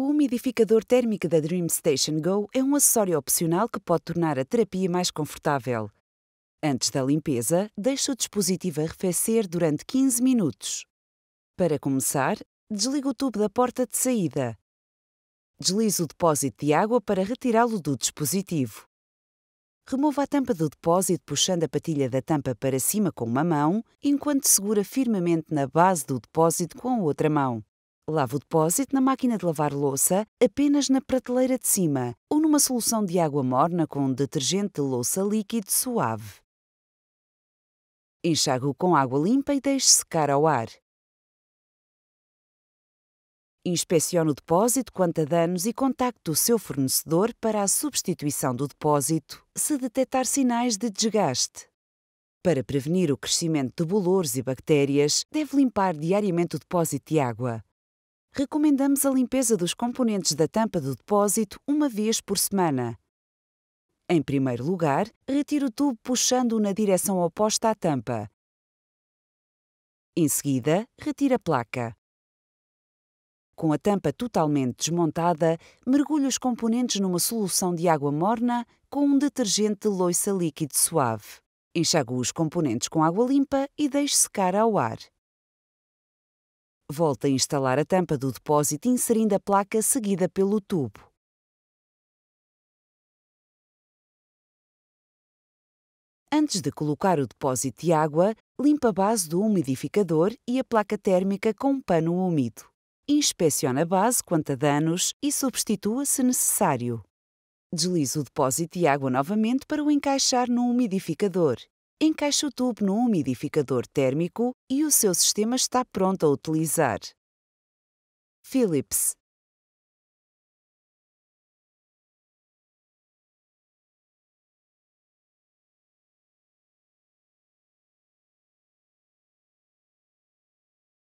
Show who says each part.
Speaker 1: O umidificador térmico da Dream Station Go é um acessório opcional que pode tornar a terapia mais confortável. Antes da limpeza, deixe o dispositivo arrefecer durante 15 minutos. Para começar, desliga o tubo da porta de saída. Deslize o depósito de água para retirá-lo do dispositivo. Remova a tampa do depósito puxando a patilha da tampa para cima com uma mão, enquanto segura firmemente na base do depósito com a outra mão. Lave o depósito na máquina de lavar louça apenas na prateleira de cima ou numa solução de água morna com detergente de louça líquido suave. Enxague-o com água limpa e deixe secar ao ar. Inspecione o depósito quanto a danos e contacte o seu fornecedor para a substituição do depósito se detectar sinais de desgaste. Para prevenir o crescimento de bolores e bactérias, deve limpar diariamente o depósito de água recomendamos a limpeza dos componentes da tampa do depósito uma vez por semana. Em primeiro lugar, retire o tubo puxando-o na direção oposta à tampa. Em seguida, retire a placa. Com a tampa totalmente desmontada, mergulhe os componentes numa solução de água morna com um detergente de loiça líquido suave. Enxague os componentes com água limpa e deixe secar ao ar. Volta a instalar a tampa do depósito
Speaker 2: inserindo a placa seguida pelo tubo.
Speaker 1: Antes de colocar o depósito de água, limpa a base do umidificador e a placa térmica com um pano úmido. Inspeciona a base quanto a danos e substitua se necessário. Deslize o depósito de água novamente para o encaixar no umidificador Encaixe o tubo no umidificador térmico e o seu sistema está pronto a utilizar. Philips